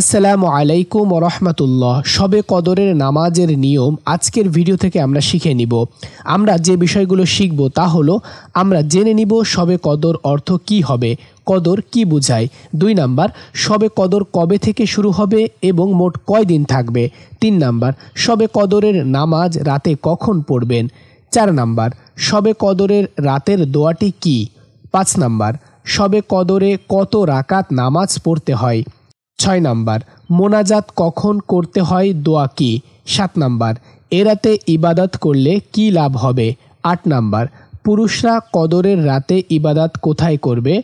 আসসালামু আলাইকুম রহমতুল্লাহ সবে কদরের নামাজের নিয়ম আজকের ভিডিও থেকে আমরা শিখে নিব আমরা যে বিষয়গুলো শিখব তা হলো আমরা জেনে নিব সবে কদর অর্থ কি হবে কদর কি বোঝায় দুই নাম্বার সবে কদর কবে থেকে শুরু হবে এবং মোট কয় দিন থাকবে তিন নাম্বার সবে কদরের নামাজ রাতে কখন পড়বেন চার নাম্বার সবে কদরের রাতের দোয়াটি কি পাঁচ নাম্বার সবে কদরে কত রাকাত নামাজ পড়তে হয় ছয় নাম্বার মোনাজাত কখন করতে হয় দোয়া কি সাত নাম্বার এরাতে ইবাদত করলে কি লাভ হবে আট নাম্বার পুরুষরা কদরের রাতে ইবাদাত কোথায় করবে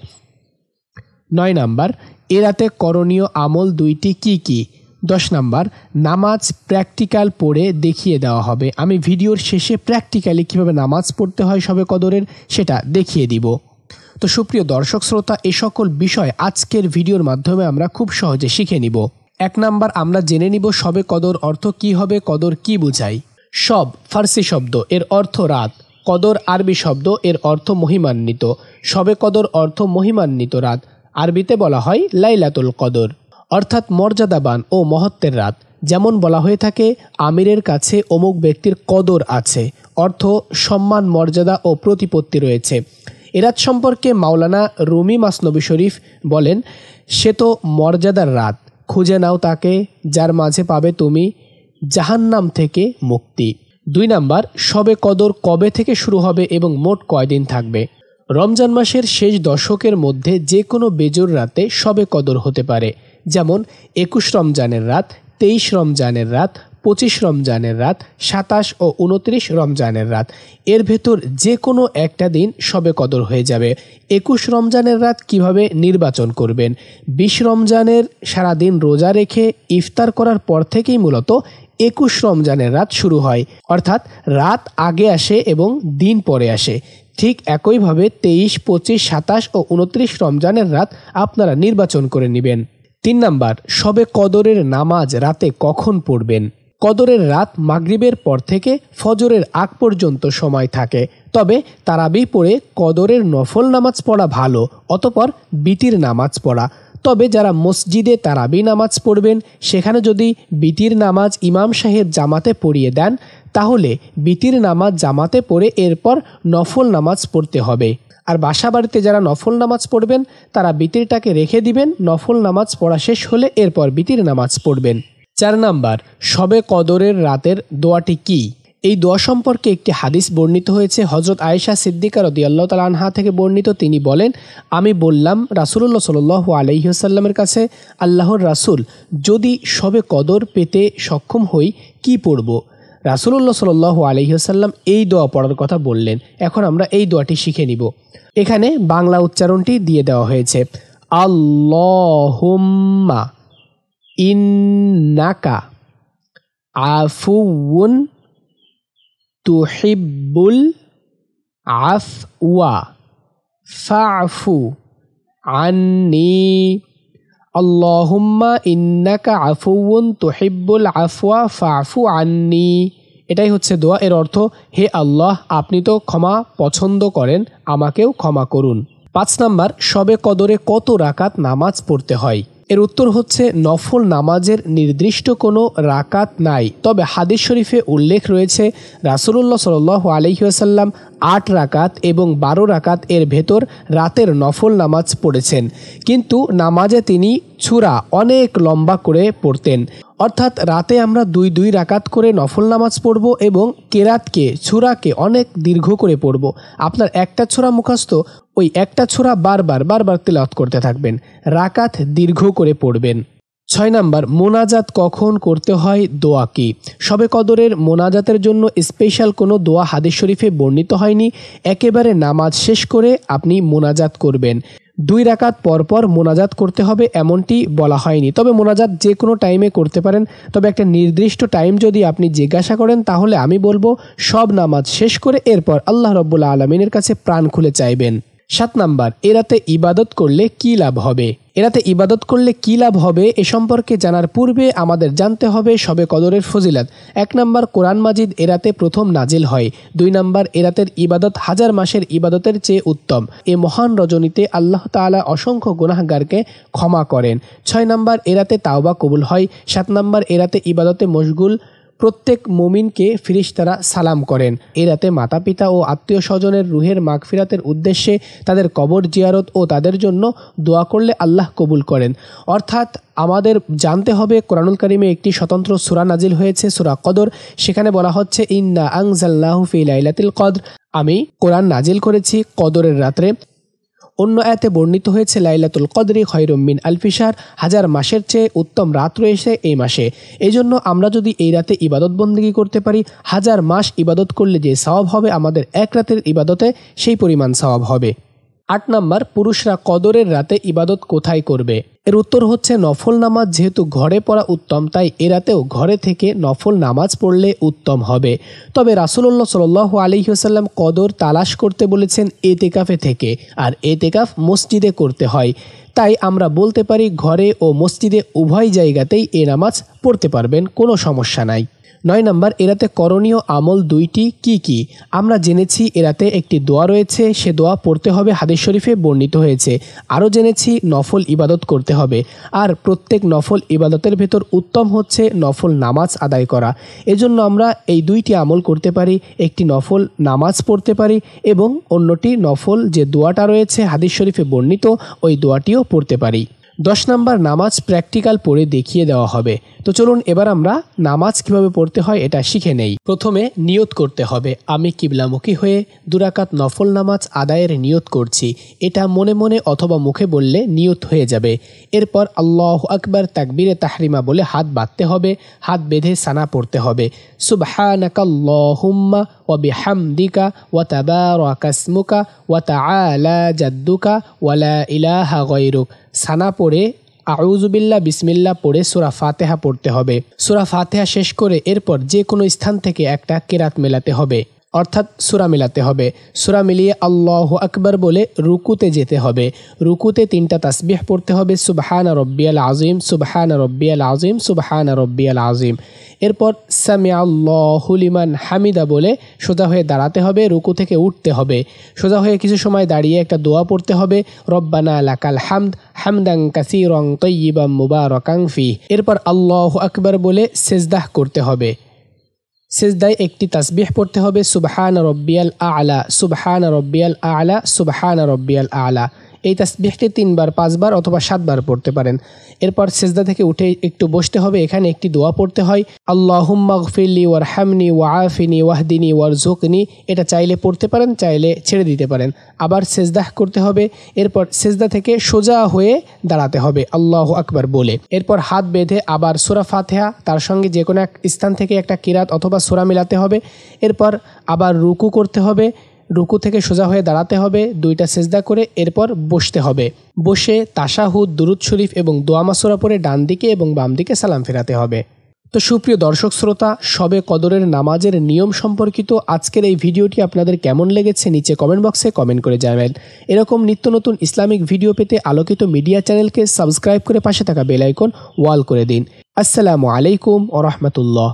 নয় নাম্বার এ রাতে করণীয় আমল দুইটি কি কি দশ নাম্বার নামাজ প্র্যাকটিক্যাল পড়ে দেখিয়ে দেওয়া হবে আমি ভিডিওর শেষে প্র্যাকটিক্যালি কীভাবে নামাজ পড়তে হয় সবে কদরের সেটা দেখিয়ে দিব তো সুপ্রিয় দর্শক শ্রোতা এ সকল বিষয় আজকের ভিডিওর মাধ্যমে আমরা খুব সহজে শিখে নিব এক নাম্বার আমরা জেনে নিব সবে কদর অর্থ কি হবে কদর কি বুঝায় সব ফার্সি শব্দ এর অর্থ রাত কদর আরবি শব্দ এর অর্থ মহিমান্বিত সবে কদর অর্থ মহিমান্বিত রাত আরবিতে বলা হয় লাইলাতুল কদর অর্থাৎ মর্যাদাবান ও মহত্বের রাত যেমন বলা হয়ে থাকে আমিরের কাছে অমুক ব্যক্তির কদর আছে অর্থ সম্মান মর্যাদা ও প্রতিপত্তি রয়েছে এরাত সম্পর্কে মাওলানা রুমি মাসনবী শরীফ বলেন সে তো মর্যাদার রাত খুঁজে নাও তাকে যার মাঝে পাবে তুমি জাহান্নাম থেকে মুক্তি দুই নাম্বার সবে কদর কবে থেকে শুরু হবে এবং মোট কয়দিন থাকবে রমজান মাসের শেষ দশকের মধ্যে যে কোনো বেজোর রাতে সবে কদর হতে পারে যেমন একুশ রমজানের রাত তেইশ রমজানের রাত পঁচিশ রমজানের রাত সাতাশ ও উনত্রিশ রমজানের রাত এর ভেতর যে কোনো একটা দিন সবে কদর হয়ে যাবে একুশ রমজানের রাত কিভাবে নির্বাচন করবেন বিশ রমজানের সারাদিন রোজা রেখে ইফতার করার পর থেকেই মূলত একুশ রমজানের রাত শুরু হয় অর্থাৎ রাত আগে আসে এবং দিন পরে আসে ঠিক একইভাবে তেইশ পঁচিশ সাতাশ ও উনত্রিশ রমজানের রাত আপনারা নির্বাচন করে নেবেন তিন নাম্বার সবে কদরের নামাজ রাতে কখন পড়বেন কদরের রাত মাগরিবের পর থেকে ফজরের আগ পর্যন্ত সময় থাকে তবে তারাবি পড়ে কদরের নফল নামাজ পড়া ভালো অতপর বিটির নামাজ পড়া তবে যারা মসজিদে তারাবি নামাজ পড়বেন সেখানে যদি বিতির নামাজ ইমাম সাহেব জামাতে পড়িয়ে দেন তাহলে বিতির নামাজ জামাতে পড়ে এরপর নফল নামাজ পড়তে হবে আর বাসা বাড়িতে যারা নফল নামাজ পড়বেন তারা বিতিরটাকে রেখে দিবেন নফল নামাজ পড়া শেষ হলে এরপর বিতির নামাজ পড়বেন চার নাম্বার সবে কদরের রাতের দোয়াটি কি এই দোয়া সম্পর্কে একটি হাদিস বর্ণিত হয়েছে হজরত আয়েশা সিদ্দিকার রদিয়াল্লাহ তাল আনহা থেকে বর্ণিত তিনি বলেন আমি বললাম রাসুলুল্লাহ সাল আলহিহসাল্লামের কাছে আল্লাহর রাসুল যদি সবে কদর পেতে সক্ষম হই কি পড়ব রাসুলুল্লাহ সাল আলহিহসাল্লাম এই দোয়া পড়ার কথা বললেন এখন আমরা এই দোয়াটি শিখে নিব এখানে বাংলা উচ্চারণটি দিয়ে দেওয়া হয়েছে আল্লাহ ইন্নাকা আফুউন তুহিব্বুল আফওয়া ফাফু আন্নি আল্লাহুম্মা ইন্নাকা আফুউন তুহিব্বুল আফওয়া ফাফু আন্নি এটাই হচ্ছে দোয়া এর অর্থ হে আল্লাহ আপনি তো ক্ষমা পছন্দ করেন আমাকেও ক্ষমা করুন পাঁচ নাম্বার সবে কদরে কত রাকাত নামাজ পড়তে হয় এর উত্তর হচ্ছে নফল নামাজের নির্দিষ্ট কোনো রাকাত নাই তবে হাদিস শরীফে উল্লেখ রয়েছে রাসুলুল্লাহ সাল আলহিহাসাল্লাম আট রাকাত এবং বারো রাকাত এর ভেতর রাতের নফল নামাজ পড়েছেন কিন্তু নামাজে তিনি ছুরা অনেক লম্বা করে পড়তেন অর্থাৎ রাতে আমরা দুই দুই রাকাত করে নফল নামাজ পড়ব এবং কেরাতকে ছোড়াকে অনেক দীর্ঘ করে পড়ব আপনার একটা ছোড়া মুখস্থ ওই একটা ছোড়া বারবার বারবার তেলাত করতে থাকবেন রাকাত দীর্ঘ করে পড়বেন ছয় নাম্বার মোনাজাত কখন করতে হয় দোয়া কি সবে কদরের মোনাজাতের জন্য স্পেশাল কোনো দোয়া হাদিস শরীফে বর্ণিত হয়নি একেবারে নামাজ শেষ করে আপনি মোনাজাত করবেন দুই রাকাত পরপর মোনাজাত করতে হবে এমনটি বলা হয়নি তবে মোনাজাত যে কোনো টাইমে করতে পারেন তবে একটা নির্দিষ্ট টাইম যদি আপনি জিজ্ঞাসা করেন তাহলে আমি বলবো সব নামাজ শেষ করে এরপর আল্লাহ রব্বুল্লা আলমিনের কাছে প্রাণ খুলে চাইবেন সাত নাম্বার এরাতে ইবাদত করলে কি লাভ হবে এরাতে ইবাদত করলে কি লাভ হবে এ সম্পর্কে জানার পূর্বে আমাদের জানতে হবে সবে কদরের ফজিলাত এক নম্বর কোরআন মাজিদ এরাতে প্রথম নাজিল হয় দুই নম্বর এরাতের ইবাদত হাজার মাসের ইবাদতের চেয়ে উত্তম এ মহান রজনীতে আল্লাহ তালা অসংখ্য গুনাহগারকে ক্ষমা করেন ছয় নম্বর এরাতে তাওবা কবুল হয় সাত নম্বর এরাতে ইবাদতে মশগুল প্রত্যেক মুমিনকে ফিরিস্তারা সালাম করেন এ রাতে মাতা পিতা ও আত্মীয় স্বজনের রুহের মাগফিরাতের উদ্দেশ্যে তাদের কবর জিয়ারত ও তাদের জন্য দোয়া করলে আল্লাহ কবুল করেন অর্থাৎ আমাদের জানতে হবে কোরআনুল করিমে একটি স্বতন্ত্র সুরা নাজিল হয়েছে সুরা কদর সেখানে বলা হচ্ছে ইন্না আংজাল্লাহ ফিল আইলাতিল কদর আমি কোরআন নাজিল করেছি কদরের রাত্রে অন্য আয়াতে বর্ণিত হয়েছে লাইলাতুল কদরি খয়রমিন আলফিসার হাজার মাসের চেয়ে উত্তম রাত রয়েছে এই মাসে এজন্য আমরা যদি এই রাতে ইবাদত বন্দী করতে পারি হাজার মাস ইবাদত করলে যে সওয়াব হবে আমাদের এক রাতের ইবাদতে সেই পরিমাণ সওয়াব হবে আট নাম্বার পুরুষরা কদরের রাতে ইবাদত কোথায় করবে এর উত্তর হচ্ছে নফল নামাজ যেহেতু ঘরে পড়া উত্তম তাই এ রাতেও ঘরে থেকে নফল নামাজ পড়লে উত্তম হবে তবে রাসুল্লাহ সাল আলহিহাসাল্লাম কদর তালাশ করতে বলেছেন এতেকাফে থেকে আর এতেকাফ মসজিদে করতে হয় তাই আমরা বলতে পারি ঘরে ও মসজিদে উভয় জায়গাতেই এ নামাজ পড়তে পারবেন কোনো সমস্যা নাই নয় নম্বর এরাতে করণীয় আমল দুইটি কি কি আমরা জেনেছি এরাতে একটি দোয়া রয়েছে সে দোয়া পড়তে হবে হাদিস শরীফে বর্ণিত হয়েছে আরও জেনেছি নফল ইবাদত করতে হবে আর প্রত্যেক নফল ইবাদতের ভেতর উত্তম হচ্ছে নফল নামাজ আদায় করা এজন্য আমরা এই দুইটি আমল করতে পারি একটি নফল নামাজ পড়তে পারি এবং অন্যটি নফল যে দোয়াটা রয়েছে হাদিস শরীফে বর্ণিত ওই দোয়াটিও পড়তে পারি দশ নাম্বার নামাজ প্র্যাকটিক্যাল পড়ে দেখিয়ে দেওয়া হবে তো চলুন এবার আমরা নামাজ কিভাবে পড়তে হয় এটা শিখে নেই প্রথমে নিয়ত করতে হবে আমি কিবলামুখী হয়ে দুরাকাত নফল নামাজ আদায়ের নিয়ত করছি এটা মনে মনে অথবা মুখে বললে নিয়ত হয়ে যাবে এরপর আল্লাহ আকবর তাকবিরে তাহরিমা বলে হাত বাঁধতে হবে হাত বেঁধে সানা পড়তে হবে সুবহানাকাল্লাহুম্মা ওয়া ও ওয়া তাবারাকাসমুকা ওয়া তাআলা জাদ্দুকা ওয়া লা ইলাহা গায়রুক সানা পড়ে আউজুবিল্লা বিসমিল্লা পড়ে সুরা ফাতেহা পড়তে হবে সুরা ফাতেহা শেষ করে এরপর যে কোনো স্থান থেকে একটা কেরাত মেলাতে হবে অর্থাৎ সুরা মিলাতে হবে সুরা মিলিয়ে আল্লাহ আকবর বলে রুকুতে যেতে হবে রুকুতে তিনটা তাসবিহ পড়তে হবে সুবহান রব্বিয়াল আজিম সুবহান রব্বিয়াল আজিম সুবহান রব্বিয়াল আজিম এরপর সামিয়া আল্লাহুলিমান হামিদা বলে সোজা হয়ে দাঁড়াতে হবে রুকু থেকে উঠতে হবে সোজা হয়ে কিছু সময় দাঁড়িয়ে একটা দোয়া পড়তে হবে রব্বানা লাকাল হামদ হামদাং কাসি রং তৈবাম মুবা রকাংফি এরপর আল্লাহ আকবর বলে সেজদাহ করতে হবে সেজদায় একটি তাসবিহ পড়তে হবে সুবহান রব্বিয়াল আলা সুবহান রব্বিয়াল আলা সুবহান রব্বিয়াল আলা এই তাসবিহটি তিনবার পাঁচবার অথবা সাতবার পড়তে পারেন এরপর সেজদা থেকে উঠে একটু বসতে হবে এখানে একটি দোয়া পড়তে হয় আল্লাহম্মাগফিল্লি ওয়ার হামনি ওয়া আফিনি ওয়াহদিনী ওয়ার ঝোকনি এটা চাইলে পড়তে পারেন চাইলে ছেড়ে দিতে পারেন আবার সেজদাহ করতে হবে এরপর সেজদা থেকে সোজা হয়ে দাঁড়াতে হবে আল্লাহ আকবার বলে এরপর হাত বেঁধে আবার সোরা ফাতেহা তার সঙ্গে যে কোনো এক স্থান থেকে একটা কিরাত অথবা সোরা মিলাতে হবে এরপর আবার রুকু করতে হবে রুকু থেকে সোজা হয়ে দাঁড়াতে হবে দুইটা সেজদা করে এরপর বসতে হবে বসে তাশাহুদ দুরুদ শরীফ এবং দোয়ামাসোরা পরে ডান দিকে এবং বাম দিকে সালাম ফেরাতে হবে তো সুপ্রিয় দর্শক শ্রোতা সবে কদরের নামাজের নিয়ম সম্পর্কিত আজকের এই ভিডিওটি আপনাদের কেমন লেগেছে নিচে কমেন্ট বক্সে কমেন্ট করে জানাবেন এরকম নিত্য নতুন ইসলামিক ভিডিও পেতে আলোকিত মিডিয়া চ্যানেলকে সাবস্ক্রাইব করে পাশে থাকা বেলাইকন ওয়াল করে দিন আসসালামু আলাইকুম ও রহমতুল্লাহ